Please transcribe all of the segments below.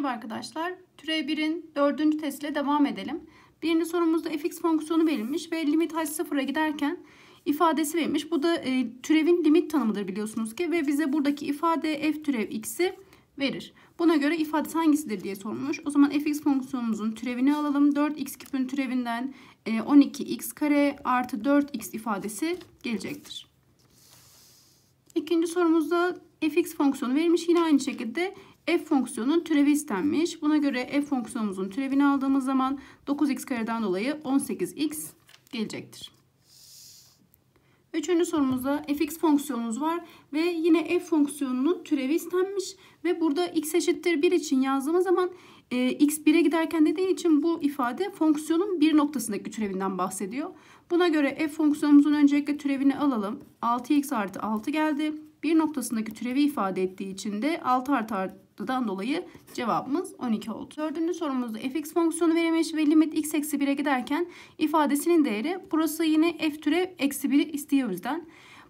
Merhaba arkadaşlar. Türev 1'in 4. testiyle devam edelim. Birinci sorumuzda fx fonksiyonu verilmiş ve limit h sıfıra giderken ifadesi verilmiş. Bu da e, türevin limit tanımıdır biliyorsunuz ki ve bize buradaki ifade f türev x'i verir. Buna göre ifade hangisidir diye sormuş. O zaman fx fonksiyonumuzun türevini alalım. 4x küpün türevinden e, 12x kare artı 4x ifadesi gelecektir. İkinci sorumuzda fx fonksiyonu verilmiş. Yine aynı şekilde f fonksiyonunun türevi istenmiş. Buna göre f fonksiyonumuzun türevini aldığımız zaman 9x kareden dolayı 18x gelecektir. Üçüncü sorumuzda fx fonksiyonumuz var ve yine f fonksiyonunun türevi istenmiş ve burada x eşittir 1 için yazdığımız zaman e, x 1'e giderken dediği için bu ifade fonksiyonun bir noktasındaki türevinden bahsediyor. Buna göre f fonksiyonumuzun öncelikle türevini alalım. 6x artı 6 geldi. Bir noktasındaki türevi ifade ettiği için de 6 artı, artı Dan dolayı cevabımız 12 oldu. Dördüncü sorumuzda fx fonksiyonu verilmiş ve limit x eksi 1'e giderken ifadesinin değeri burası yine f türe eksi 1'i istiyor yüzden.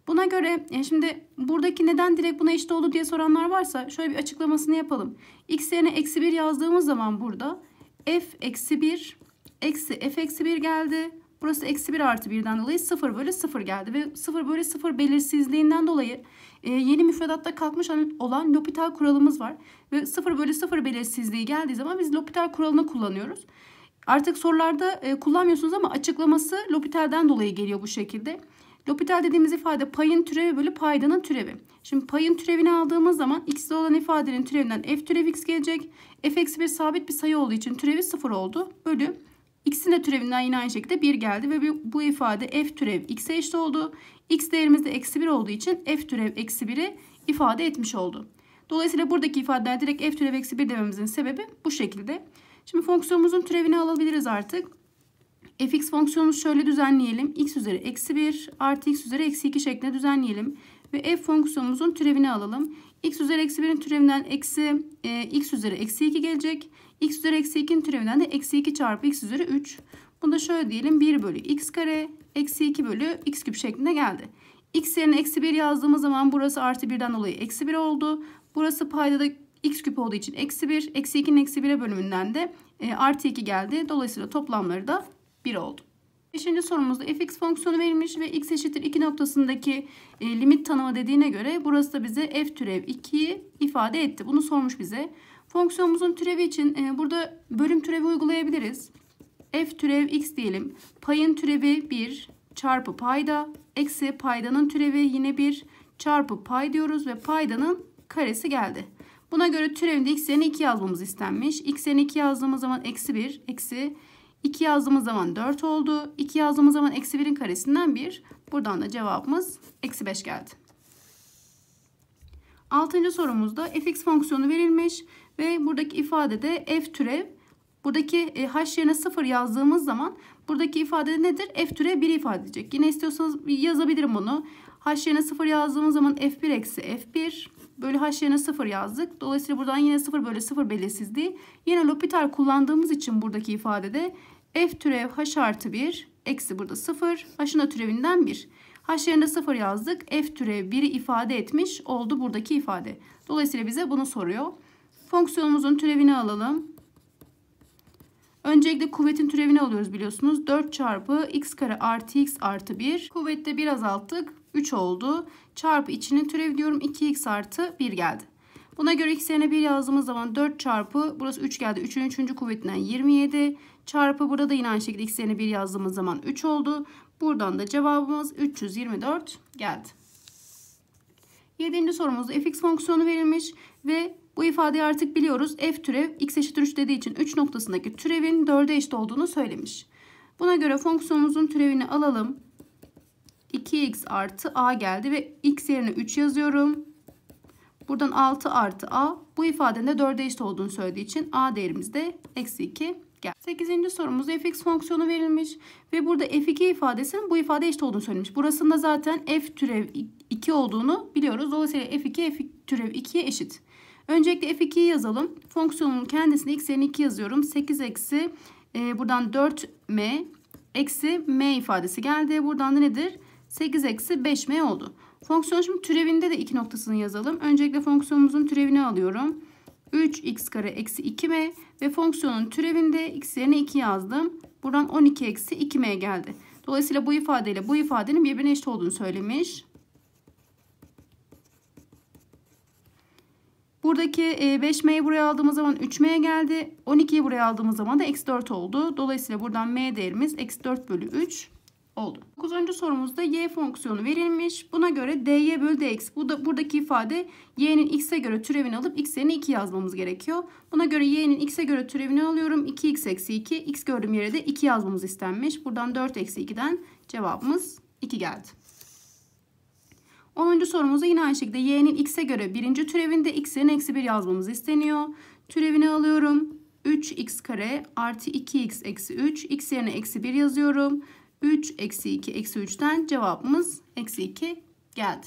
Buna göre yani e, şimdi buradaki neden direkt buna eşit oldu diye soranlar varsa şöyle bir açıklamasını yapalım. x yerine eksi 1 yazdığımız zaman burada f eksi 1 eksi f eksi 1 geldi. Burası eksi 1 artı 1'den dolayı 0 bölü 0 geldi. Ve 0 bölü 0 belirsizliğinden dolayı e, yeni müfredatta kalkmış olan L'Hopital kuralımız var. Ve 0 bölü 0 belirsizliği geldiği zaman biz L'Hopital kuralını kullanıyoruz. Artık sorularda e, kullanmıyorsunuz ama açıklaması L'Hopital'den dolayı geliyor bu şekilde. L'Hopital dediğimiz ifade payın türevi bölü paydanın türevi. Şimdi payın türevini aldığımız zaman x'de olan ifadenin türevinden f türev x gelecek. f eksi 1 sabit bir sayı olduğu için türevi 0 oldu. Bölü İkisinin de türevinden yine aynı şekilde 1 geldi ve bu ifade f türev x'e eşit oldu. x değerimiz de eksi 1 olduğu için f türev eksi 1'i ifade etmiş oldu. Dolayısıyla buradaki ifadeler direkt f türev eksi 1 dememizin sebebi bu şekilde. Şimdi fonksiyonumuzun türevini alabiliriz artık. fx fonksiyonumuzu şöyle düzenleyelim. x üzeri eksi 1 artı x üzeri eksi 2 şeklinde düzenleyelim ve f fonksiyonumuzun türevini alalım. x üzeri eksi 1'in türevinden eksi e, x üzeri eksi 2 gelecek. x üzeri eksi 2'nin türevinden de eksi 2 çarpı x üzeri 3. Bunu da şöyle diyelim 1 bölü x kare eksi 2 bölü x küp şeklinde geldi. x yerine eksi 1 yazdığımız zaman burası artı 1'den dolayı eksi 1 oldu. Burası payda x küp olduğu için eksi 1. Eksi 2'nin eksi 1'e bölümünden de e, artı 2 geldi. Dolayısıyla toplamları da 1 oldu. Beşinci sorumuzda fx fonksiyonu verilmiş ve x eşittir 2 noktasındaki e, limit tanımı dediğine göre burası da bize f türev 2'yi ifade etti. Bunu sormuş bize. Fonksiyonumuzun türevi için e, burada bölüm türevi uygulayabiliriz. f türev x diyelim. Payın türevi 1 çarpı payda eksi paydanın türevi yine 1 çarpı pay diyoruz ve paydanın karesi geldi. Buna göre türevinde x'lerini 2 yazmamız istenmiş. x'lerini 2 yazdığımız zaman eksi 1 eksi 1 2 yazdığımız zaman 4 oldu. 2 yazdığımız zaman eksi 1'in karesinden 1. Buradan da cevabımız eksi 5 geldi. Altıncı sorumuzda fx fonksiyonu verilmiş ve buradaki ifade de f türev buradaki e, h yerine 0 yazdığımız zaman buradaki ifade nedir? f türev 1 ifade edecek. Yine istiyorsanız yazabilirim bunu. h yerine 0 yazdığımız zaman f1 eksi f1 bölü h yerine 0 yazdık. Dolayısıyla buradan yine 0 bölü 0 belirsizliği. Yine L'Hopital kullandığımız için buradaki ifadede F türev h artı 1 eksi burada 0 h'ın a türevinden 1. H yerine 0 yazdık. F türev 1'i ifade etmiş oldu buradaki ifade. Dolayısıyla bize bunu soruyor. Fonksiyonumuzun türevini alalım. Öncelikle kuvvetin türevini alıyoruz biliyorsunuz. 4 çarpı x kare artı x artı 1. Kuvvette bir azalttık. 3 oldu. Çarpı içinin türevi diyorum 2x artı 1 geldi. Buna göre x yerine 1 yazdığımız zaman 4 çarpı burası 3 geldi. 3'ün 3. kuvvetinden 27. Çarpı burada yine aynı şekilde x yerine 1 yazdığımız zaman 3 oldu. Buradan da cevabımız 324 geldi. Yedinci sorumuz fx fonksiyonu verilmiş ve bu ifadeyi artık biliyoruz. f türev x eşittir 3 dediği için 3 noktasındaki türevin 4'e eşit olduğunu söylemiş. Buna göre fonksiyonumuzun türevini alalım. 2x artı a geldi ve x yerine 3 yazıyorum. Buradan 6 artı a bu ifadenin de 4'e eşit olduğunu söylediği için a değerimiz de eksi 2 gel. 8. sorumuzda fx fonksiyonu verilmiş ve burada f2 ifadesinin bu ifade eşit olduğunu söylemiş. Burasında zaten f türev 2 olduğunu biliyoruz. Dolayısıyla f2 f türev 2'ye eşit. Öncelikle f2'yi yazalım. Fonksiyonun kendisini x 2 yazıyorum. 8 eksi e, buradan 4m eksi m ifadesi geldi. Buradan da nedir? 8 eksi 5m oldu. Fonksiyon şimdi türevinde de 2 noktasını yazalım. Öncelikle fonksiyonumuzun türevini alıyorum. 3x kare eksi 2m ve fonksiyonun türevinde x yerine 2 yazdım. Buradan 12 eksi 2m geldi. Dolayısıyla bu ifadeyle bu ifadenin birbirine eşit olduğunu söylemiş. Buradaki 5m'yi e, buraya aldığımız zaman 3m geldi. 12'yi buraya aldığımız zaman da eksi 4 oldu. Dolayısıyla buradan m değerimiz eksi 4 bölü 3 oldu. 9. sorumuzda y fonksiyonu verilmiş. Buna göre dy bölü dx. Bu da buradaki ifade y'nin x'e göre türevini alıp x yerine 2 yazmamız gerekiyor. Buna göre y'nin x'e göre türevini alıyorum. 2x eksi 2. x gördüğüm yere de 2 yazmamız istenmiş. Buradan 4 eksi 2'den cevabımız 2 geldi. 10. sorumuzda yine aynı şekilde y'nin x'e göre birinci türevinde x yerine eksi 1 yazmamız isteniyor. Türevini alıyorum. 3x kare artı 2x eksi 3. x yerine eksi 1 yazıyorum. 3 eksi 2 eksi 3'ten cevabımız eksi 2 geldi.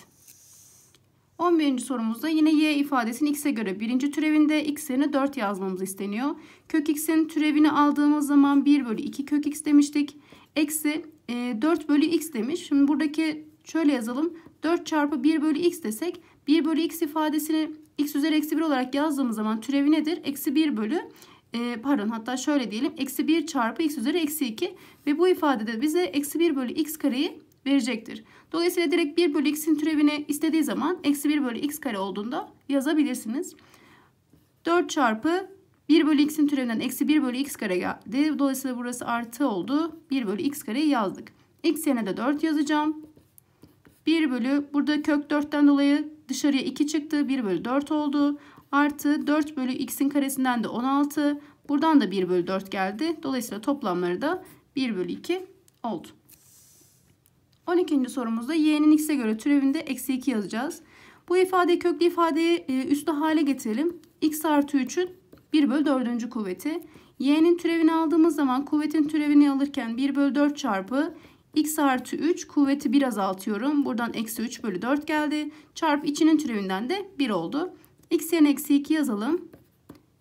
11. sorumuzda yine y ifadesini x'e göre birinci türevinde x yerine 4 yazmamız isteniyor. Kök x'in türevini aldığımız zaman 1 bölü 2 kök x demiştik. Eksi 4 e, bölü x demiş. Şimdi buradaki şöyle yazalım. 4 çarpı 1 bölü x desek 1 bölü x ifadesini x üzeri eksi 1 olarak yazdığımız zaman türevi nedir? Eksi 1 bölü e, pardon hatta şöyle diyelim eksi 1 çarpı x üzeri eksi 2 ve bu ifadede bize eksi 1 bölü x kareyi verecektir. Dolayısıyla direkt 1 bölü x'in türevini istediği zaman eksi 1 bölü x kare olduğunda yazabilirsiniz. 4 çarpı 1 bölü x'in türevinden eksi 1 bölü x kare geldi. Dolayısıyla burası artı oldu. 1 bölü x kareyi yazdık. X yerine de 4 yazacağım. 1 bölü burada kök 4'ten dolayı dışarıya 2 çıktı. 1 bölü 4 oldu artı 4 bölü x'in karesinden de 16. Buradan da 1 bölü 4 geldi. Dolayısıyla toplamları da 1 bölü 2 oldu. 12. sorumuzda y'nin x'e göre türevinde eksi 2 yazacağız. Bu ifade köklü ifadeye üslü hale getirelim. x artı 3'ün 1 bölü 4. kuvveti. y'nin türevini aldığımız zaman kuvvetin türevini alırken 1 bölü 4 çarpı x artı 3 kuvveti 1 azaltıyorum. Buradan eksi 3 bölü 4 geldi. Çarp içinin türevinden de 1 oldu. X yerine eksi 2 yazalım.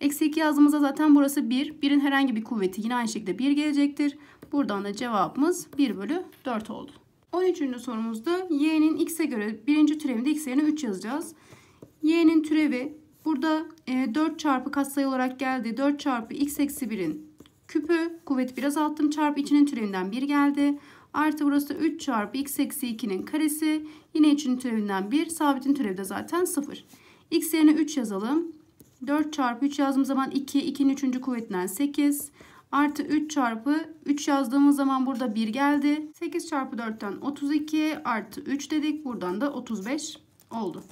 Eksi 2 yazdığımızda zaten burası 1. 1'in herhangi bir kuvveti yine aynı şekilde 1 gelecektir. Buradan da cevabımız 1 bölü 4 oldu. 13. sorumuzda y'nin x'e göre birinci türevinde x yerine 3 yazacağız. y'nin türevi burada 4 e, çarpı katsayı olarak geldi. 4 çarpı x eksi 1'in küpü kuvvet biraz attım çarpı içinin türevinden 1 geldi. Artı burası 3 çarpı x eksi 2'nin karesi. Yine içinin türevinden 1. Sabitin türevi de zaten 0. X yerine 3 yazalım. 4 çarpı 3 yazdığım zaman 2, 2'nin 3. kuvvetinden 8. Artı 3 çarpı 3 yazdığımız zaman burada 1 geldi. 8 çarpı 4'ten 32 artı 3 dedik. Buradan da 35 oldu.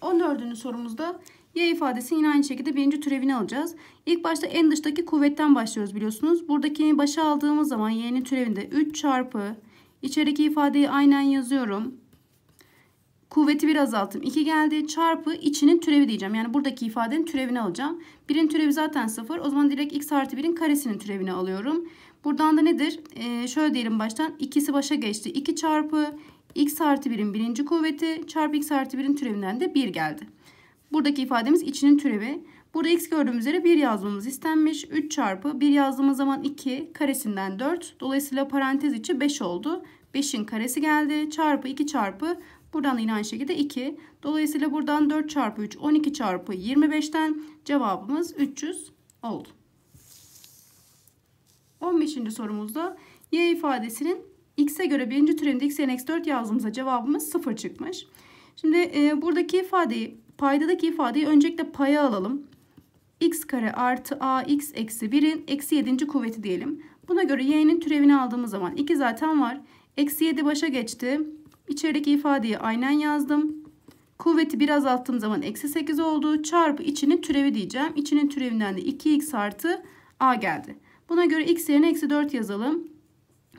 14. sorumuzda y ifadesini yine aynı şekilde birinci türevini alacağız. İlk başta en dıştaki kuvvetten başlıyoruz biliyorsunuz. Buradaki başa aldığımız zaman y'nin türevinde 3 çarpı içerideki ifadeyi aynen yazıyorum. Kuvveti bir azalttım. 2 geldi çarpı içinin türevi diyeceğim. Yani buradaki ifadenin türevini alacağım. 1'in türevi zaten 0. O zaman direkt x artı 1'in karesinin türevini alıyorum. Buradan da nedir? Ee, şöyle diyelim baştan. ikisi başa geçti. 2 çarpı x artı 1'in birinci kuvveti çarpı x artı 1'in türevinden de 1 geldi. Buradaki ifademiz içinin türevi. Burada x gördüğümüz üzere 1 yazmamız istenmiş. 3 çarpı 1 yazdığımız zaman 2 karesinden 4. Dolayısıyla parantez içi 5 oldu. 5'in karesi geldi. Çarpı 2 çarpı Buradan yine aynı şekilde 2. Dolayısıyla buradan 4 çarpı 3 12 çarpı 25'ten cevabımız 300 oldu. 15. sorumuzda y ifadesinin x'e göre birinci türevinde x yerine x4 yazdığımızda cevabımız 0 çıkmış. Şimdi e, buradaki ifadeyi paydadaki ifadeyi öncelikle paya alalım. x kare artı a x eksi 1'in eksi 7. kuvveti diyelim. Buna göre y'nin türevini aldığımız zaman 2 zaten var. Eksi 7 başa geçti. İçerideki ifadeyi aynen yazdım. Kuvveti bir azalttığım zaman eksi 8 oldu. Çarpı içinin türevi diyeceğim. İçinin türevinden de 2x artı a geldi. Buna göre x yerine eksi 4 yazalım.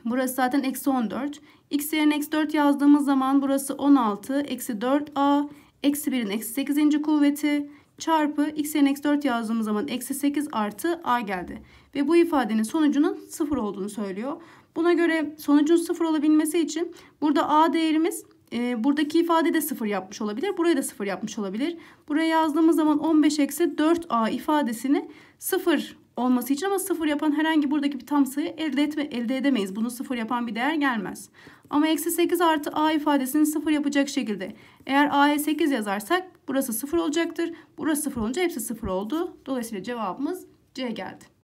Burası zaten eksi 14. x yerine eksi 4 yazdığımız zaman burası 16. Eksi 4a eksi 1'in eksi 8. kuvveti çarpı x yerine eksi 4 yazdığımız zaman eksi 8 artı a geldi. Ve bu ifadenin sonucunun 0 olduğunu söylüyor. Buna göre sonucun sıfır olabilmesi için burada A değerimiz e, buradaki ifade de sıfır yapmış olabilir. Buraya da sıfır yapmış olabilir. Buraya yazdığımız zaman 15 eksi 4A ifadesini sıfır olması için ama sıfır yapan herhangi buradaki bir tam sayı elde, etme, elde edemeyiz. Bunu sıfır yapan bir değer gelmez. Ama eksi 8 artı a ifadesini sıfır yapacak şekilde. Eğer a'ya 8 yazarsak burası sıfır olacaktır. Burası sıfır olunca hepsi sıfır oldu. Dolayısıyla cevabımız C geldi.